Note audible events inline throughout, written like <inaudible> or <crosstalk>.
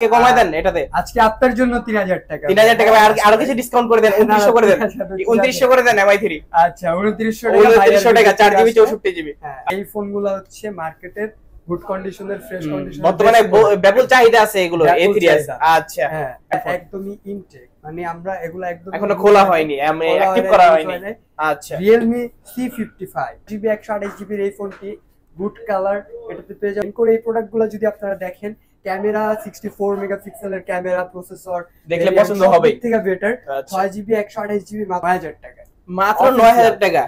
আচ্ছা, হ্যাঁ, এই মার্কেটের গুড কন্ডিশন বর্তমানে চাহিদা আছে এগুলো আচ্ছা হ্যাঁ, একদমই মানে আমরা এগুলো একদম এখনো খোলা হয়নি আমি করা হয়নি আচ্ছা জিবি একশো GB 128GB এই ফোনটি গুড কালার এটাতে পেয়ে যাবেন করে এই প্রোডাক্টগুলো যদি আপনারা দেখেন ক্যামেরা 64 মেগাপিক্সেলের ক্যামেরা প্রসেসর দেখলে পছন্দ হবে থেকে বেটার আচ্ছা। মাত্র 9000 টাকা মাত্র 9000 টাকা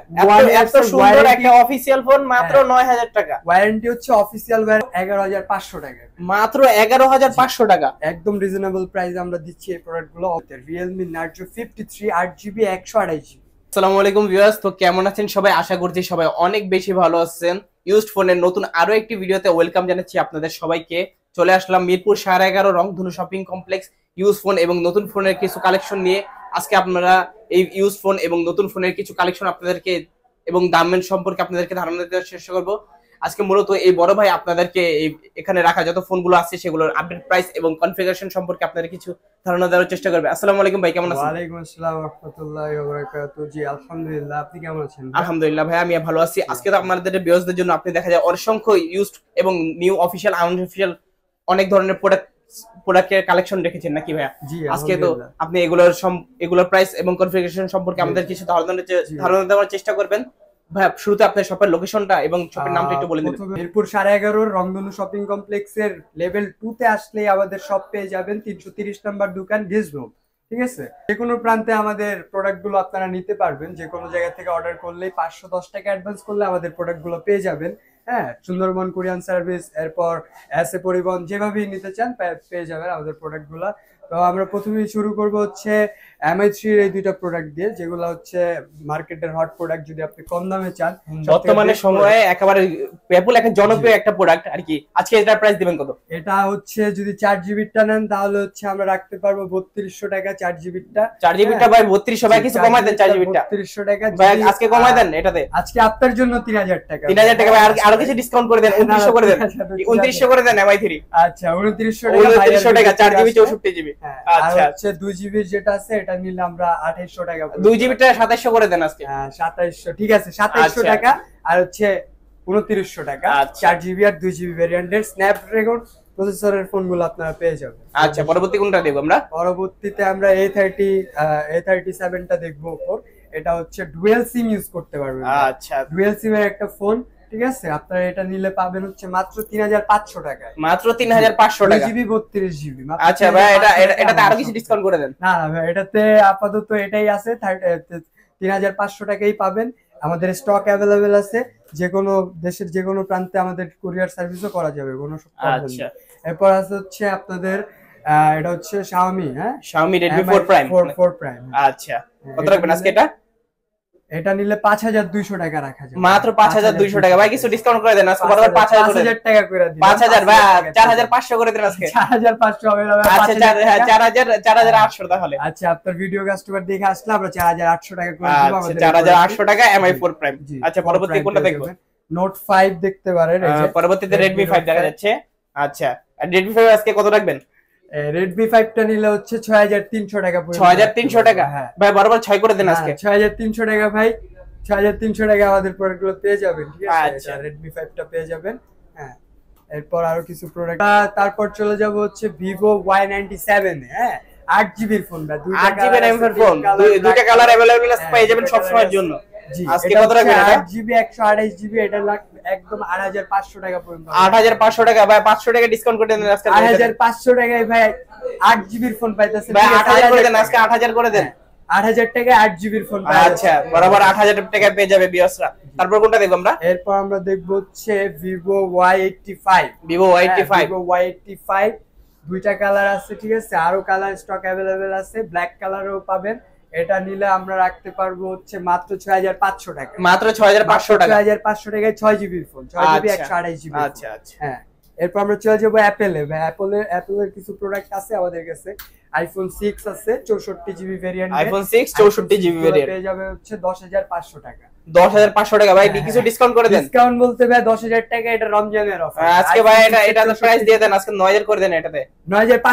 এত সুন্দর একটা অফিশিয়াল ফোন মাত্র 9000 হ্যাঁ। টাকা ওয়ারেন্টি হচ্ছে অফিশিয়াল ওয়ারেন্টি 11500 টাকা মাত্র 11500 টাকা একদম রিজনেবল প্রাইস আমরা দিচ্ছি এই প্রোডাক্টগুলো Realme Narzo 53 আসসালামু আলাইকুম ভিউয়ার্স তো কেমন আছেন সবাই আশা করছি সবাই অনেক বেশি ভালো আছেন ইউজড ফোনের নতুন আরো একটি ভিডিওতে ওয়েলকাম জানাচ্ছি আপনাদের সবাইকে চলে আসলাম মিরপুর সাড়ে এগারো রংধনু শপিং কমপ্লেক্স ইউজ ফোন এবং নতুন ফোনের কিছু কালেকশন নিয়ে আজকে আপনারা এই ইউজ ফোন এবং নতুন ফোনের কিছু কালেকশন আপনাদেরকে এবং দামের সম্পর্কে আপনাদেরকে ধারণা দেওয়ার চেষ্টা করবো আজকে মূলত এই বড় ভাই আপনাদেরকে এখানে রাখা যত ফোনগুলো আছে সেগুলোর আপডেট প্রাইস এবং কনফিগারেশন সম্পর্কে আপনারা কিছু ধারণা দেওয়ার চেষ্টা করবে আসসালামু আলাইকুম ভাই কেমন আছেন ওয়া আলাইকুম আসসালাম ওয়া রাহমাতুল্লাহি ওয়া বারাকাতুহু জি আলহামদুলিল্লাহ আপনি কেমন আছেন আলহামদুলিল্লাহ ভাই আমি ভালো আছি আজকে তো আপনাদের বিয়সদের জন্য আপনি দেখা যায় অসংখ্য ইউজড এবং নিউ অফিশিয়াল আনঅফিশিয়াল অনেক ধরনের প্রোডাক্ট প্রোডাক্টের কালেকশন রেখেছেন নাকি ভাইয়া আজকে তো আপনি এগুলোর এগুলোর প্রাইস এবং কনফিগারেশন সম্পর্কে আমাদের কিছু ধারণা ধারণা দেওয়ার চেষ্টা করবেন ভাই শুরুতে আপনার শপের লোকেশনটা এবং শপের নামটা একটু বলে দিন মিরপুর সাড়ে এগারোর রংধনু শপিং কমপ্লেক্সের লেভেল টু তে আসলে আমাদের শপ পেয়ে যাবেন তিনশো তিরিশ নম্বর দোকান গেসবুক ঠিক আছে যে কোনো প্রান্তে আমাদের প্রোডাক্টগুলো আপনারা নিতে পারবেন যে কোনো জায়গা থেকে অর্ডার করলেই পাঁচশো দশ টাকা অ্যাডভান্স করলে আমাদের প্রোডাক্টগুলো পেয়ে যাবেন হ্যাঁ সুন্দরবন কোরিয়ান সার্ভিস এরপর এস এ পরিবহন যেভাবেই নিতে চান পেয়ে যাবেন আমাদের প্রোডাক্টগুলো তো আমরা প্রথমেই শুরু করব হচ্ছে এমআই থ্রির এই দুইটা প্রোডাক্ট দিয়ে যেগুলো হচ্ছে মার্কেটের হট প্রোডাক্ট যদি আপনি কম দামে চান বর্তমানে সময়ে একেবারে পেপুল এখন জনপ্রিয় একটা প্রোডাক্ট আর কি আজকে এটার প্রাইস দিবেন কত এটা হচ্ছে যদি চার জিবিটা নেন তাহলে হচ্ছে আমরা রাখতে পারবো বত্রিশশো টাকা চার জিবিটা চার টা হ্যাঁ। ভাই বত্রিশশো ভাই কিছু কমায় দেন চার জিবিটা 3200 টাকা ভাই আজকে কমায় দেন এটাতে আজকে আপনার জন্য তিন হাজার টাকা তিন হাজার টাকা ভাই আরো কিছু ডিসকাউন্ট করে দেন 2900 করে দেন উনত্রিশশো করে দেন এমআই থ্রি আচ্ছা 2900 টাকা উনত্রিশশো আচ্ছা, টাকা চার জিবি চৌষট্টি জিবি হ্যাঁ। আচ্ছা, আচ্ছা। হচ্ছে দুই যেটা আছে এটা নিলে আমরা টাকা দুই সাতাইশশো করে দেন হ্যাঁ, সাতাইশশো ঠিক আছে সাতাইশশো আচ্ছা। টাকা আর হচ্ছে উনত্রিশশো টাকা চার জিবি আর দুই জিবি স্ন্যাপড্রাগন প্রসেসরের আপনারা পেয়ে যাবেন আচ্ছা পরবর্তী কোনটা দেখবো আমরা পরবর্তীতে আমরা এ থার্টি এ থার্টি সেভেনটা দেখবো এটা হচ্ছে ডুয়েল সিম ইউজ করতে পারবেন আচ্ছা ডুয়েল একটা ফোন ঠিক আছে আপনারা এটা নিলে পাবেন হচ্ছে মাত্র তিন হাজার পাঁচশো টাকায় মাত্র তিন হাজার পাঁচশো টাকা জিবি বত্রিশ জিবি আচ্ছা ভাই এটা এটাতে আরো কিছু ডিসকাউন্ট করে দেন না না ভাই এটাতে আপাতত এটাই আছে তিন হাজার পাঁচশো টাকাই পাবেন আমাদের স্টক অ্যাভেলেবেল আছে যে কোনো দেশের যে কোনো প্রান্তে আমাদের কুরিয়ার সার্ভিসও করা যাবে কোনো আচ্ছা। এরপর আছে হচ্ছে আপনাদের এটা হচ্ছে শাওমি হ্যাঁ Xiaomi Redmi four prime four prime আচ্ছা কত রাখবেন আজকে এটা এটা নিলে পাঁচ হাজার দুইশো টাকা রাখা যায় মাত্র পাঁচ হাজার দুইশো টাকা ভাই কিছু ডিসকাউন্ট করে দেন আজকে পাঁচ হাজার টাকা করে দিন পাঁচ হাজার ভাই চার হাজার পাঁচশো করে দেন আজকে চার হাজার পাঁচশো হবে আচ্ছা হ্যাঁ, চার হাজার চার হাজার আটশো তাহলে আচ্ছা আপনার ভিডিও কাস্টমার দেখে আসলে আমরা চার হাজার আটশো টাকা করে আচ্ছা চার হাজার আটশো টাকা এমআই ফোর প্রাইম আচ্ছা পরবর্তী কোনটা দেখবো নোট ফাইভ দেখতে পারেন পরবর্তীতে রেডমি ফাইভ দেখা যাচ্ছে আচ্ছা রেডমি ফাইভ আজকে কত রাখবেন রেডমি ফাইভটা নিলে হচ্ছে ছয় হাজার তিনশো টাকা ছয় হাজার তিনশো টাকা হ্যাঁ ভাই বরাবর ছয় করে দেন হ্যাঁ, আজকে ছয় হাজার তিনশো টাকা ভাই ছয় হাজার তিনশো টাকা আমাদের প্রোডাক্ট গুলো পেয়ে যাবেন ঠিক আছে রেডমি আচ্ছা। ফাইভটা পেয়ে যাবেন হ্যাঁ এরপর আরো কিছু প্রোডাক্ট তারপর চলে যাব হচ্ছে ভিভো ওয়াই নাইনটি সেভেন হ্যাঁ আট জিবির ফোন ভাই দুইটা কালার অ্যাভেলেবল পেয়ে যাবেন সবসময়ের জন্য টাকা টাকা টাকা ডিসকাউন্ট করে টাকায় ভাই ফোন ফোন হ্যাঁ, আচ্ছা বরাবর টাকায় পেয়ে যাবে তারপর কোনটা দেখবো আমরা এরপর আমরা দেখবো হচ্ছে হ্যাঁ, দুইটা কালার আছে ঠিক আছে আরো কালার স্টক অ্যাভেলেবেল আছে ব্ল্যাক কালারও পাবেন এটা নিলে আমরা রাখতে পারবো হচ্ছে মাত্র ছয় হাজার পাঁচশো টাকা মাত্র ছয় হাজার পাঁচশো টাকা ছয় হাজার পাঁচশো টাকায় ছয় জিবি ফোন ছয় জিবি আচ্ছা, একশো আড়াই জিবি আচ্ছা আচ্ছা হ্যাঁ এরপর আমরা চলে যাবো অ্যাপেলে অ্যাপেলের অ্যাপেলের কিছু প্রোডাক্ট আছে আমাদের কাছে আইফোন আছে জিবি আইফোন জিবি পেয়ে যাবে হচ্ছে টাকা টাকা ভাই হ্যাঁ, কিছু ডিসকাউন্ট করে দেন ডিসকাউন্ট বলতে ভাই টাকা এটা রমজানের অফার আজকে ভাই এটা এটা তো প্রাইস দিয়ে দেন আজকে করে দেন এটাতে টাকা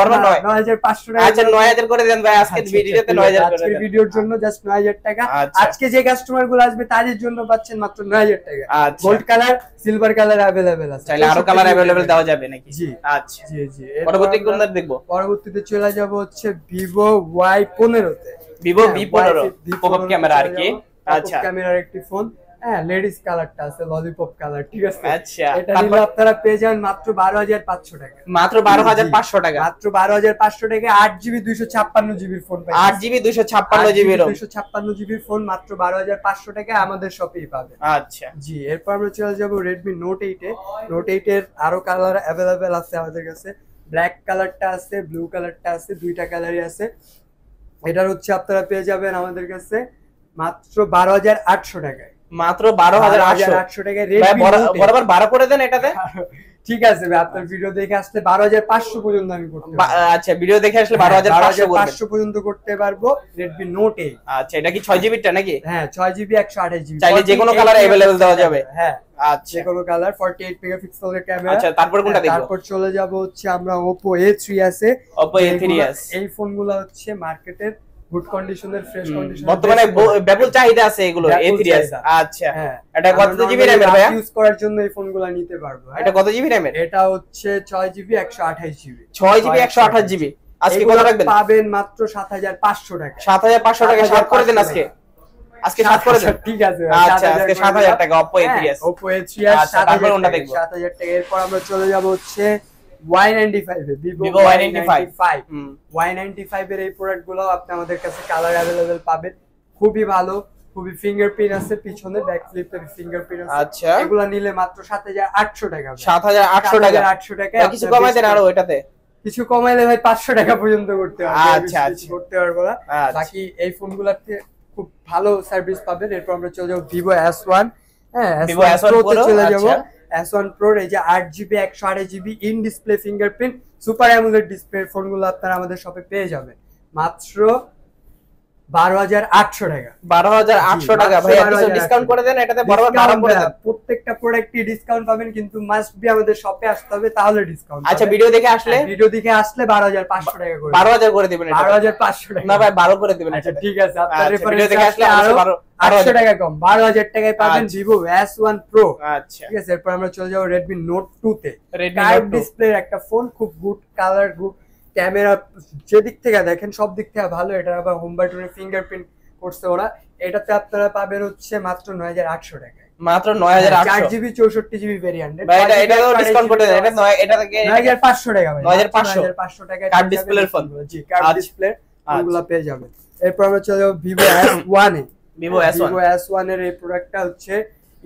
পর্যন্ত ভাই করে দেন টাকা আচ্ছা করে দেন ভাই আজকে ভিডিওতে আচ্ছা, আচ্ছা, করে দেন ভিডিওর জন্য জাস্ট টাকা আচ্ছা। আজকে যে কাস্টমার গুলো আসবে তাদের জন্য পাচ্ছেন মাত্র হাজার টাকা gold colour silver colour available আছে তাহলে আরো কালার দেওয়া যাবে নাকি জি আচ্ছা জি জি পরবর্তী কোন দেখবো পরবর্তীতে চলে যাব হচ্ছে ভিভো ওয়াই পনেরো তে ভিভো ভি হ্যাঁ, পনেরো ক্যামেরা আর কি আচ্ছা ক্যামেরার একটি ফোন হ্যাঁ লেডিস আছে কালার ঠিক আছে ফোন আচ্ছা, টাকা আমাদের শপেই পাবে আচ্ছা জি এরপর আমরা চলে যাবো রেডমি নোট এইট এ নোট এইট এর আরো কালার আছে আমাদের কাছে ব্ল্যাক কালারটা আছে ব্লু কালারটা আছে দুইটা কালারই আছে এটার হচ্ছে আপনারা পেয়ে যাবেন আমাদের কাছে মাত্র বারো হাজার আটশো টাকায় মাত্র বারো হাজার আটশো টাকায় বারো করে দেন এটাতে ঠিক আছে আপনার ভিডিও আচ্ছা। দেখে আসলে বারো হাজার পাঁচশো পর্যন্ত আমি আচ্ছা ভিডিও দেখে আসলে হ্যাঁ, বারো হাজার পাঁচশো পর্যন্ত করতে পারবো রেডমি নোট এইট আচ্ছা এটা কি ছয় জিবিটা নাকি হ্যাঁ ছয় জিবি একশো আঠাশ জিবি চাইলে যে কোনো কালার অ্যাভেলেবেল দেওয়া যাবে হ্যাঁ আচ্ছা কোনো কালার ফর্টি এইট মেগা আচ্ছা তারপর হ্যাঁ, তারপর চলে যাবো হচ্ছে আমরা Oppo A3 আছে আছে এই গুলো হচ্ছে মার্কেটের গুড কন্ডিশনের ফ্রেশ কন্ডিশন বর্তমানে ব্যাপক চাহিদা আছে এগুলো A3 আচ্ছা হ্যাঁ। এটা কত জিবি RAM এর ভাইয়া ইউজ করার জন্য এই ফোনগুলো নিতে পারবো হ্যাঁ। এটা কত জিবি RAM এর এটা হচ্ছে 6 জিবি 128 জিবি 6 জিবি 128 জিবি আজকে কত রাখবেন পাবেন মাত্র 7500 টাকা 7500 টাকা শর্ট করে দেন আজকে আজকে সাত করে দেন আচ্ছা, ঠিক আছে আচ্ছা আজকে 7000 টাকা Oppo A3s Oppo A3s 7000 টাকা দেখবো 7000 টাকা এরপর আমরা চলে যাব হচ্ছে এর এই প্রোডাক্ট গুলো আপনি কাছে কালার অ্যাভেলেবেল পাবেন খুবই ভালো খুবই ফিঙ্গারপ্রিন্ট আছে পিছনে ফিঙ্গারপ্রিন্ট আচ্ছা টাকা টাকা কিছু আরো কিছু কমাইলে ভাই পাঁচশো টাকা পর্যন্ত করতে হবে আচ্ছা, আচ্ছা। করতে পারবো না আচ্ছা। বাকি এই ফোন গুলাতে খুব ভালো সার্ভিস পাবেন এরপর আমরা চলে ভিভো এস ওয়ান হ্যাঁ চলে যাবো এস ওয়ান প্রোর এই যে আট জিবি একশো আড়াই GB in display fingerprint super AMOLED display ফোনগুলো আপনারা আমাদের শপে পেয়ে যাবেন মাত্র বারো হাজার আটশো টাকা বারো হাজার আটশো টাকা ডিসকাউন্ট করে প্রত্যেকটা ডিসকাউন্ট পাবেন কিন্তু মাস্ট আমাদের শপে আসতে হবে তাহলে ডিসকাউন্ট আচ্ছা ভিডিও আসলে ভিডিও দেখে আসলে হ্যাঁ, দিবেন বারো হাজার পাঁচশো টাকা বারো করে আচ্ছা, ঠিক আছে আচ্ছা, কম বারো হাজার টাকায় পাবেন ভিভো ওয়ান প্রো ঠিক আছে এরপর আমরা চলে যাবো রেডমি নোট টু তে ডিসপ্লে একটা ফোন খুব গুড কালার গুড ক্যামেরা যেদিক থেকে দেখেন সব দিক থেকে ভালো এটা আবার হোম বাটনে ফিঙ্গারপ্রিন্ট করছে ওরা এটাতে আপনারা পাবেন হচ্ছে মাত্র নয় হাজার আটশো টাকা মাত্র নয় হাজার চার জিবি চৌষট্টি জিবি ভেরিয়েন্ট পাঁচশো টাকা পাঁচশো টাকা ডিসপ্লে ফোন জি কার্ড ডিসপ্লে ওগুলা পেয়ে যাবে এরপর আমরা চলে যাবো Vivo S one Vivo S one এর এই প্রোডাক্টটা হচ্ছে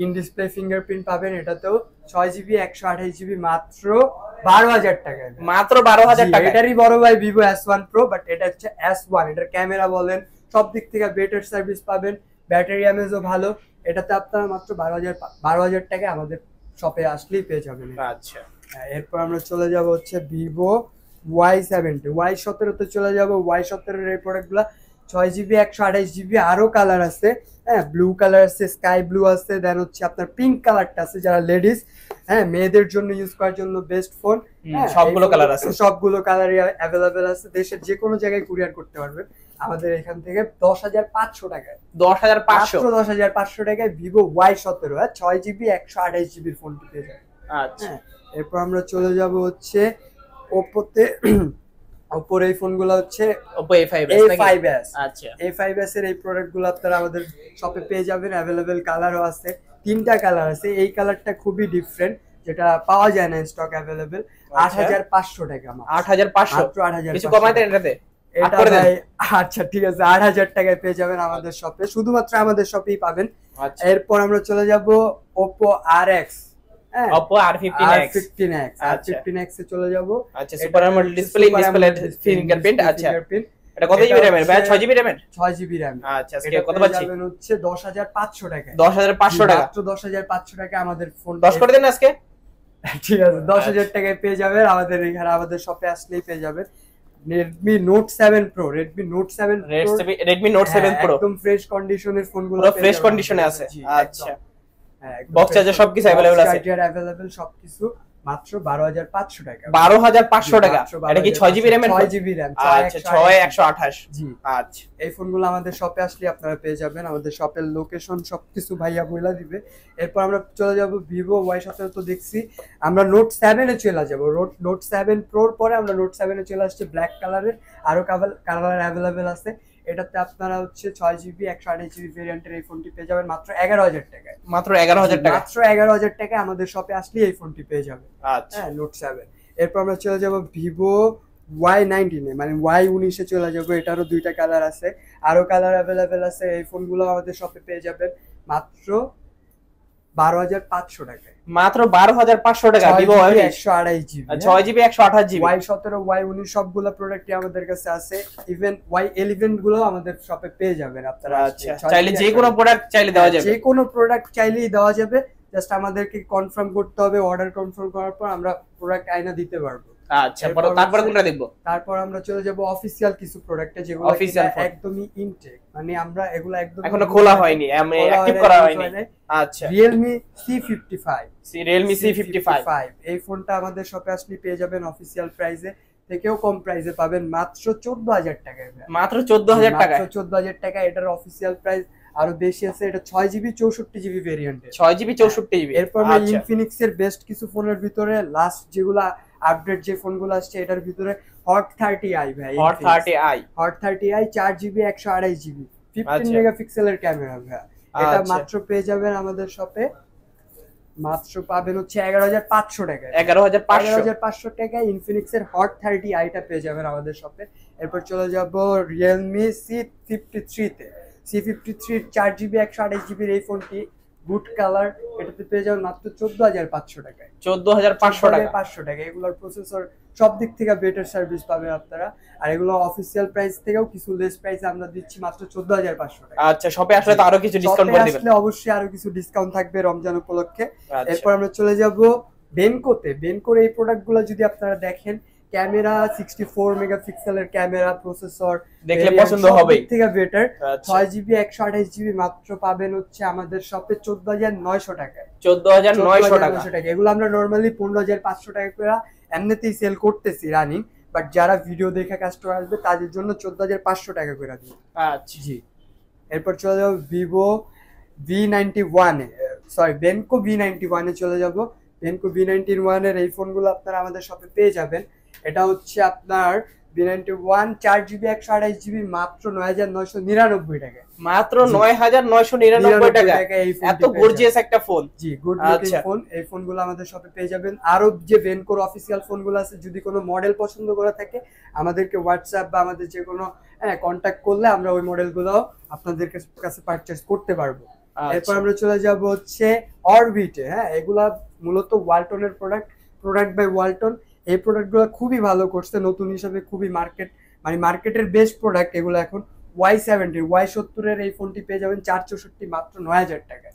ইন ডিসপ্লে ফিঙ্গারপ্রিন্ট পাবেন এটাতেও ছয় জিবি একশো আঠাশ জিবি মাত্র বারো হাজার টাকা মাত্র বারো হাজার টাকা এটারই বড় ভাই Vivo S one pro but এটা হচ্ছে এস ওয়ান এটার ক্যামেরা বলেন সব দিক থেকে বেটার সার্ভিস পাবেন ব্যাটারি এমএজও ভালো এটাতে আপনারা মাত্র বারো হাজার বারো হাজার টাকা আমাদের শপে আসলেই পেয়ে যাবেন আচ্ছা হ্যাঁ, এরপর আমরা চলে যাব হচ্ছে ভিভো ওয়াই সেভেন্টি ওয়াই সতেরোতে চলে যাব ওয়াই সতেরোর এই প্রোডাক্টগুলো ছয় জিবি একশো আঠাশ জিবি আরও কালার আছে হ্যাঁ ব্লু কালার আছে স্কাই ব্লু আছে দেন হচ্ছে আপনার পিঙ্ক কালারটা আছে যারা লেডিস হ্যাঁ মেয়েদের জন্য ইউজ করার জন্য বেস্ট হ্যাঁ, ফোন সবগুলো কালার আছে সবগুলো কালারই অ্যাভেলেবেল আছে দেশের যে কোনো জায়গায় কুরিয়ার করতে পারবে আমাদের এখান থেকে দশ হাজার পাঁচশো টাকায় দশ হাজার পাঁচশো দশ হাজার পাঁচশো টাকায় ভিভো ওয়াই সতেরো হ্যাঁ ছয় জিবি একশো আঠাশ জিবির ফোনটি পেয়ে যায় আচ্ছা হ্যাঁ, এরপর আমরা চলে যাব হচ্ছে ওপোতে ওপোর এই ফোন গুলো হচ্ছে Oppo A five five S আচ্ছা এ ফাইভ এর এই প্রোডাক্টগুলো আচ্ছা। আপনারা আমাদের শপে পেয়ে যাবেন অ্যাভেলেবেল কালারও আছে তিনটা কালার আছে এই কালারটা খুবই ডিফারেন্ট যেটা পাওয়া যায় না স্টক আচ্ছা। অ্যাভেলেবেল আট হাজার পাঁচশো টাকা আট হাজার পাঁচশো আট হাজার কিছু কমাতে এটাতে এটা আচ্ছা ঠিক আছে আট হাজার টাকায় পেয়ে যাবেন আমাদের শপে শুধুমাত্র আমাদের শপেই পাবেন আচ্ছা। এরপর আমরা চলে যাব ওপো আর এক্স হ্যাঁ। Oppo R15X R15X R15X এ চলে যাব আচ্ছা super AMOLED display display fingerprint আচ্ছা এটা আচ্ছা। কত জিবি র্যামের ভাই 6 জিবি র্যাম 6 জিবি র্যাম আচ্ছা আজকে কত পাচ্ছি যাবেন হচ্ছে 10500 টাকা 10500 টাকা মাত্র 10500 টাকা আমাদের ফোন 10 করে দেন আজকে <laughs> ঠিক আছে 10000 আচ্ছা। টাকায় পেয়ে যাবেন আমাদের এখানে আমাদের শপে আসলেই পেয়ে যাবেন Redmi Note 7 Pro Redmi Note 7 Pro Redmi Note 7 হ্যাঁ, Pro একদম ফ্রেশ কন্ডিশনের ফোনগুলো পুরো ফ্রেশ কন্ডিশনে আছে আচ্ছা বক্স হ্যাঁ, চার্জার সবকিছু আচ্ছা, আচ্ছা। আমাদের শপে আসলে আপনারা পেয়ে যাবেন আমাদের শপের লোকেশন সবকিছু ভাইয়া দিবে এরপর আমরা চলে ভিভো তো দেখছি আমরা নোট সেভেন এ চলে যাব নোট 7 প্রোর পরে আমরা নোট সেভেন এ চলে আসছি ব্ল্যাক কালারের আরো কালার অ্যাভেলেবেল আছে এটাতে আপনারা হচ্ছে ছয় জিবি একশো আঠাশ জিবি ভেরিয়েন্টের এই ফোনটি পেয়ে যাবেন মাত্র এগারো হাজার টাকায় মাত্র এগারো হাজার টাকা মাত্র এগারো হাজার টাকায় আমাদের শপে আসলে এই ফোনটি পেয়ে যাবে আচ্ছা নোট হ্যাঁ, সেভেন এরপর আমরা চলে যাবো ভিভো ওয়াই নাইনটিনে মানে ওয়াই উনিশে চলে যাবো এটারও দুইটা কালার আছে আরও কালার অ্যাভেলেবেল আছে এই ফোনগুলো আমাদের শপে পেয়ে যাবেন মাত্র হ্যাঁ? আমাদের কাছে আছে ইভেন ওয়াই গুলো আমাদের শপে পেয়ে যাবেন আপনারা আচ্ছা, চাইলে প্রোডাক্ট চাইলে দেওয়া হ্যাঁ, যাবে প্রোডাক্ট চাইলেই দেওয়া যাবে জাস্ট আমাদেরকে কনফার্ম করতে হবে অর্ডার কনফার্ম করার পর আমরা প্রোডাক্ট আয়না দিতে পারবো আচ্ছা পরে তারপরে কোনটা দেখব তারপর আমরা চলে যাব অফিশিয়াল কিছু প্রোডাক্টে যেগুলো অফিশিয়াল একদমই ইনটেক মানে আমরা এগুলো একদম এখনো খোলা হয়নি আমি অ্যাক্টিভ করা হয়নি আচ্ছা Realme C55 Realme C55 এই ফোনটা আমাদের শপে আসলে পেয়ে যাবেন অফিশিয়াল প্রাইসে থেকেও কম প্রাইসে পাবেন মাত্র 14000 টাকায় মাত্র 14000 টাকা মাত্র 14000 টাকা এটার অফিশিয়াল প্রাইস আরো বেশি আছে এটা ছয় জিবি চৌষট্টি জিবি ভেরিয়েন্ট ছয় জিবি চৌষট্টি জিবি এরপর ইনফিনিক্স এর বেস্ট কিছু ফোনের ভিতরে লাস্ট যেগুলা আপডেট যে ফোনগুলো আসছে এটার ভিতরে হট থার্টি আই ভাই Hot thirty i Hot thirty i চার জিবি একশো আড়াই জিবি ফিফটিন মেগাপিক্সেলের ক্যামেরা ভাই এটা আচ্ছা। মাত্র পেয়ে যাবেন আমাদের শপে মাত্র পাবেন হচ্ছে এগারো হাজার পাঁচশো টাকায় এগারো হাজার এগারো হাজার পাঁচশো টাকায় ইনফিনিক্সের হট থার্টি আইটা পেয়ে যাবেন আমাদের শপে এরপর চলে যাব রিয়েলমি সি ফিফটি থ্রিতে সি ফিফটি থ্রির চার জিবি একশো আঠাশ জিবির এই ফোনটি গুড কালার এটাতে পেয়ে যাবেন মাত্র চোদ্দ হাজার পাঁচশো টাকায় চোদ্দ হাজার পাঁচশো টাকায় পাঁচশো টাকা এগুলোর প্রসেসর সব দিক থেকে বেটার সার্ভিস পাবেন আপনারা আর এগুলো অফিসিয়াল প্রাইস থেকেও কিছু লেস প্রাইস আমরা দিচ্ছি মাত্র চোদ্দ হাজার পাঁচশো টাকা আচ্ছা সবে আসলে তো আরো কিছু ডিসকাউন্ট করে দিবেন আসলে অবশ্যই আরো কিছু ডিসকাউন্ট থাকবে রমজান উপলক্ষে আচ্ছা। এরপর আমরা চলে যাব বেনকোতে বেনকোর এই প্রোডাক্টগুলো যদি আপনারা দেখেন ক্যামেরা 64 মেগাপিক্সেলের ক্যামেরা প্রসেসর দেখলে পছন্দ হবে থেকে বেটার 6 জিবি 128 জিবি মাত্র পাবেন হচ্ছে আমাদের শপে 14900 টাকায় 14900 টাকা টাকা এগুলো আমরা নরমালি 15500 টাকা করে এমনিতেই সেল করতেছি রানিং বাট যারা ভিডিও দেখে কাস্টমার আসবে তাদের জন্য 14500 টাকা করে দিই আচ্ছা জি এরপর চলে যাব ভিভো ভি নাইনটি ওয়ানে সরি বেনকো ভি নাইনটি ওয়ানে চলে যাব বেনকো ভি নাইনটি ওয়ানের এই ফোনগুলো আপনারা আমাদের শপে পেয়ে যাবেন এটা হচ্ছে আপনার বিনাইনটি ওয়ান চার জিবি একশো আঠাশ জিবি মাত্র নয় হাজার নয়শো নিরানব্বই টাকা মাত্র নয় হাজার নয়শো নিরানব্বই টাকা এত গর্জিয়াস একটা ফোন জি গুড ফোন এই ফোনগুলো আচ্ছা। আমাদের শপে পেয়ে যাবেন আরো যে ভেনকোর অফিসিয়াল ফোনগুলো আছে যদি কোনো মডেল পছন্দ করা থাকে আমাদেরকে হোয়াটসঅ্যাপ বা আমাদের যে কোনো হ্যাঁ কন্ট্যাক্ট করলে আমরা ওই মডেলগুলো আপনাদের কাছে পারচেস করতে পারবো আচ্ছা। এরপর আমরা চলে যাব হচ্ছে অরবিটে হ্যাঁ এগুলা মূলত ওয়ালটনের প্রোডাক্ট প্রোডাক্ট বাই ওয়ালটন এই প্রোডাক্টগুলো খুবই ভালো করছে নতুন হিসাবে খুবই মার্কেট মানে মার্কেটের বেস্ট প্রোডাক্ট এগুলো এখন ওয়াই সেভেন্টি ওয়াই সত্তরের এই ফোনটি পেয়ে যাবেন চার চৌষট্টি মাত্র নয় হাজার টাকা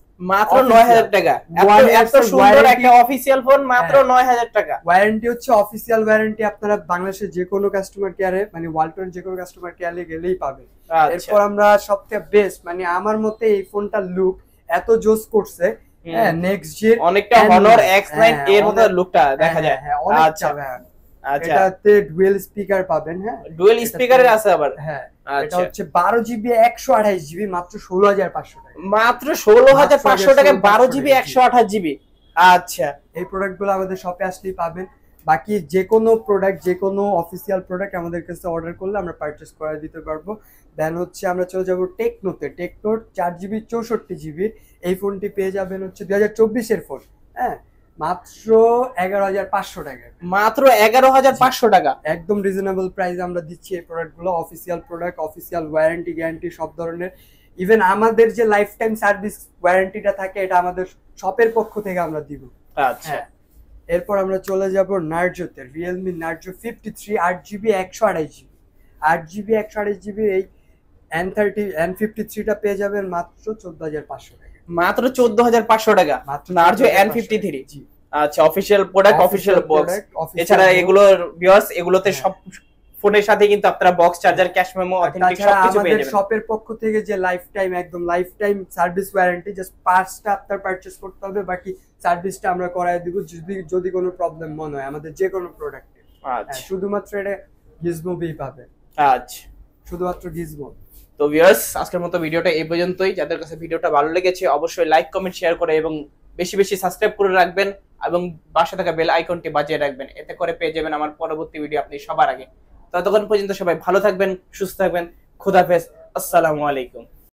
অফিসিয়াল ফোন মাত্র নয় হাজার টাকা ওয়ারেন্টি হ্যাঁ। হচ্ছে অফিসিয়াল ওয়ারেন্টি আপনারা বাংলাদেশের কাস্টমার কেয়ারে মানে কাস্টমার গেলেই আচ্ছা। এরপর আমরা বেস্ট মানে আমার মতে এই ফোনটা লুক এত জোস করছে হ্যাঁ নেক্সট হ্যাঁ, যে অনেকটা Honor X9 হ্যাঁ, এর মতো লুকটা দেখা হ্যাঁ, যায় হ্যাঁ আচ্ছা আচ্ছা এটাতে ডুয়েল স্পিকার পাবেন হ্যাঁ ডুয়েল স্পিকারের আছে আবার হ্যাঁ এটা আচ্ছা। হচ্ছে 12 জিবি 128 জিবি মাত্র 16500 টাকা মাত্র 16500 টাকা 12 জিবি 128 জিবি আচ্ছা এই প্রোডাক্টগুলো আমাদের শপে আসলেই পাবেন বাকি যে কোনো প্রোডাক্ট যে কোনো অফিসিয়াল প্রোডাক্ট আমাদের কাছে অর্ডার করলে আমরা পারচেস করা দিতে পারবো দেন হচ্ছে আমরা চলে যাবো টেকনোতে টেকনোর চার জিবি চৌষট্টি জিবি এই ফোনটি পেয়ে যাবেন হচ্ছে দু হাজার চব্বিশের ফোন হ্যাঁ মাত্র এগারো হাজার পাঁচশো টাকা মাত্র এগারো হাজার পাঁচশো টাকা একদম রিজনেবল প্রাইস আমরা দিচ্ছি এই প্রোডাক্টগুলো official product official warranty guarantee সব ধরনের ইভেন আমাদের যে লাইফ টাইম সার্ভিস ওয়ারেন্টিটা থাকে এটা আমাদের শপের পক্ষ থেকে আমরা দিব আচ্ছা হ্যাঁ। এরপর আমরা চলে যাব নার্জোতে রিয়েলমি নার্জো ফিফটি থ্রি আট জিবি একশো আড়াই জিবি আট জিবি একশো আড়াই জিবি এই এন থার্টি এন ফিফটি থ্রিটা পেয়ে যাবেন মাত্র চোদ্দ হাজার পাঁচশো টাকা মাত্র চোদ্দ হাজার পাঁচশো টাকা মাত্র নার্জো এন ফিফটি থ্রি আচ্ছা অফিসিয়াল প্রোডাক্ট অফিসিয়াল বক্স এছাড়া এগুলোর ভিউয়ার্স এগুলোতে হ্যাঁ। সব ফোনের সাথে কিন্তু আপনারা box charger cash memo authentic সবকিছু পেয়ে যাবেন শপের পক্ষ থেকে যে লাইফ টাইম একদম lifetime service warranty just পার্টসটা আপনার পারচেজ করতে হবে বাকি সার্ভিসটা আমরা করায় দেব যদি যদি কোনো প্রবলেম মনে হয় আমাদের যে কোনো প্রোডাক্টে আচ্ছা হ্যাঁ, শুধুমাত্র এটা গিজমো বি পাবে আচ্ছা শুধুমাত্র গিজমো তো ভিউয়ার্স আজকের মতো ভিডিওটা এই পর্যন্তই যাদের কাছে ভিডিওটা ভালো লেগেছে অবশ্যই লাইক কমেন্ট শেয়ার করে এবং বেশি বেশি সাবস্ক্রাইব করে রাখবেন এবং পাশে থাকা বেল আইকনটি বাজিয়ে রাখবেন এতে করে পেয়ে যাবেন আমার পরবর্তী ভিডিও আপনি সবার আগে ততক্ষণ পর্যন্ত সবাই ভালো থাকবেন সুস্থ থাকবেন খুদাফেজ আসসালামু আলাইকুম